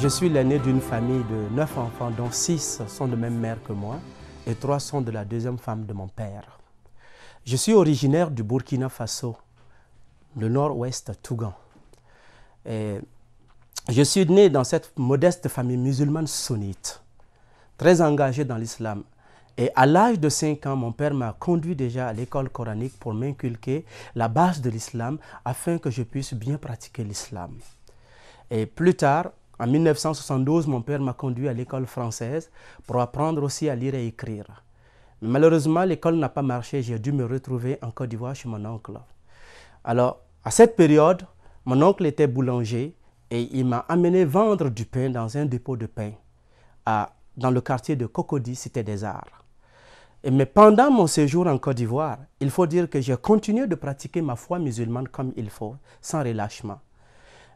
Je suis l'aîné d'une famille de neuf enfants, dont six sont de même mère que moi et trois sont de la deuxième femme de mon père. Je suis originaire du Burkina Faso, le nord-ouest Tougan. je suis né dans cette modeste famille musulmane sunnite, très engagée dans l'islam. Et à l'âge de 5 ans, mon père m'a conduit déjà à l'école coranique pour m'inculquer la base de l'islam afin que je puisse bien pratiquer l'islam. Et plus tard, en 1972, mon père m'a conduit à l'école française pour apprendre aussi à lire et écrire. malheureusement, l'école n'a pas marché. J'ai dû me retrouver en Côte d'Ivoire chez mon oncle. Alors, à cette période, mon oncle était boulanger et il m'a amené vendre du pain dans un dépôt de pain à, dans le quartier de Cocody, Cité des Arts. Et mais pendant mon séjour en Côte d'Ivoire, il faut dire que j'ai continué de pratiquer ma foi musulmane comme il faut, sans relâchement.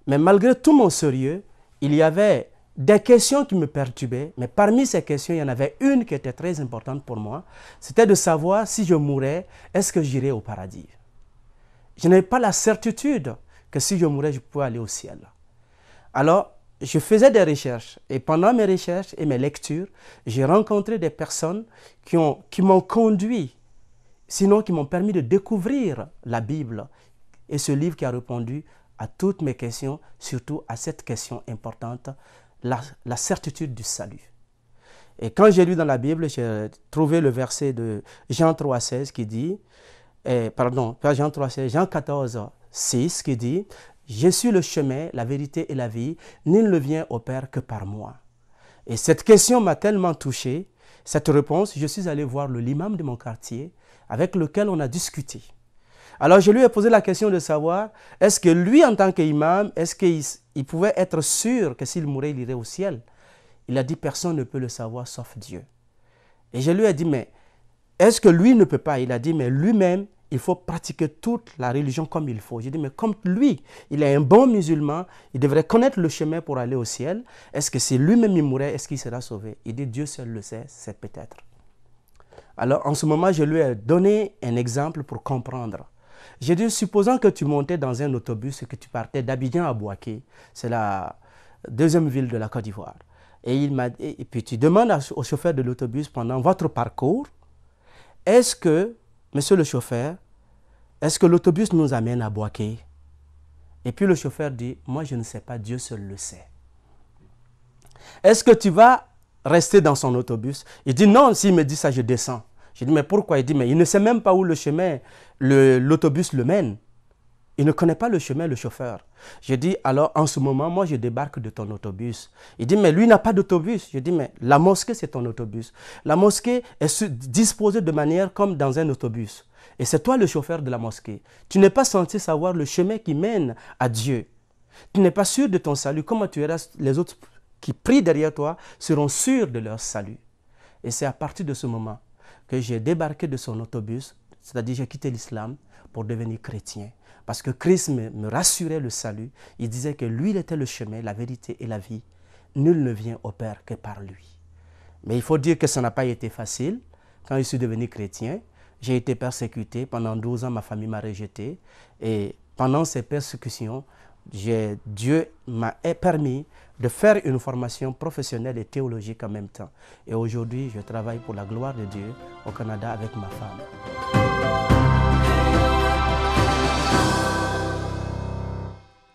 Mais malgré tout mon sérieux, il y avait des questions qui me perturbaient, mais parmi ces questions, il y en avait une qui était très importante pour moi. C'était de savoir si je mourais, est-ce que j'irai au paradis Je n'avais pas la certitude que si je mourais, je pourrais aller au ciel. Alors, je faisais des recherches et pendant mes recherches et mes lectures, j'ai rencontré des personnes qui m'ont conduit, sinon qui m'ont permis de découvrir la Bible et ce livre qui a répondu à toutes mes questions, surtout à cette question importante, la, certitude du salut. Et quand j'ai lu dans la Bible, j'ai trouvé le verset de Jean 3, qui dit, eh, pardon, pas Jean 3, Jean 14, 6 qui dit, Je suis le chemin, la vérité et la vie, nul ne vient au Père que par moi. Et cette question m'a tellement touché, cette réponse, je suis allé voir le l'imam de mon quartier avec lequel on a discuté. Alors je lui ai posé la question de savoir, est-ce que lui en tant qu'imam, est-ce qu'il pouvait être sûr que s'il mourait, il irait au ciel Il a dit, personne ne peut le savoir sauf Dieu. Et je lui ai dit, mais est-ce que lui ne peut pas Il a dit, mais lui-même, il faut pratiquer toute la religion comme il faut. J'ai dit, mais comme lui, il est un bon musulman, il devrait connaître le chemin pour aller au ciel. Est-ce que si lui-même il mourait, est-ce qu'il sera sauvé Il dit, Dieu seul le sait, c'est peut-être. Alors en ce moment, je lui ai donné un exemple pour comprendre. J'ai dit, supposons que tu montais dans un autobus et que tu partais d'Abidjan à Boaké, c'est la deuxième ville de la Côte d'Ivoire. Et, il m'a, et puis tu demandes au chauffeur de l'autobus pendant votre parcours, est-ce que, monsieur le chauffeur, est-ce que l'autobus nous amène à Boaké Et puis le chauffeur dit, moi je ne sais pas, Dieu seul le sait. Est-ce que tu vas rester dans son autobus Il dit, non, s'il me dit ça, je descends. J'ai dit, mais pourquoi Il dit, mais il ne sait même pas où le chemin, l'autobus le, mène. Il ne connaît pas le chemin, le chauffeur. Je dis, alors en ce moment, moi je débarque de ton autobus. Il dit, mais lui n'a pas d'autobus. Je dis, mais la mosquée, c'est ton autobus. La mosquée est disposée de manière comme dans un autobus. Et c'est toi le chauffeur de la mosquée. Tu n'es pas censé savoir le chemin qui mène à Dieu. Tu n'es pas sûr de ton salut. Comment tu verras les autres qui prient derrière toi seront sûrs de leur salut Et c'est à partir de ce moment que j'ai débarqué de son autobus, c'est-à-dire j'ai quitté l'islam pour devenir chrétien. Parce que Christ me, rassurait le salut. Il disait que lui, il était le chemin, la vérité et la vie. Nul ne vient au Père que par lui. Mais il faut dire que ça n'a pas été facile. Quand je suis devenu chrétien, j'ai été persécuté. Pendant 12 ans, ma famille m'a rejeté. Et pendant ces persécutions, Dieu m'a permis de faire une formation professionnelle et théologique en même temps. Et aujourd'hui, je travaille pour la gloire de Dieu au Canada avec ma femme.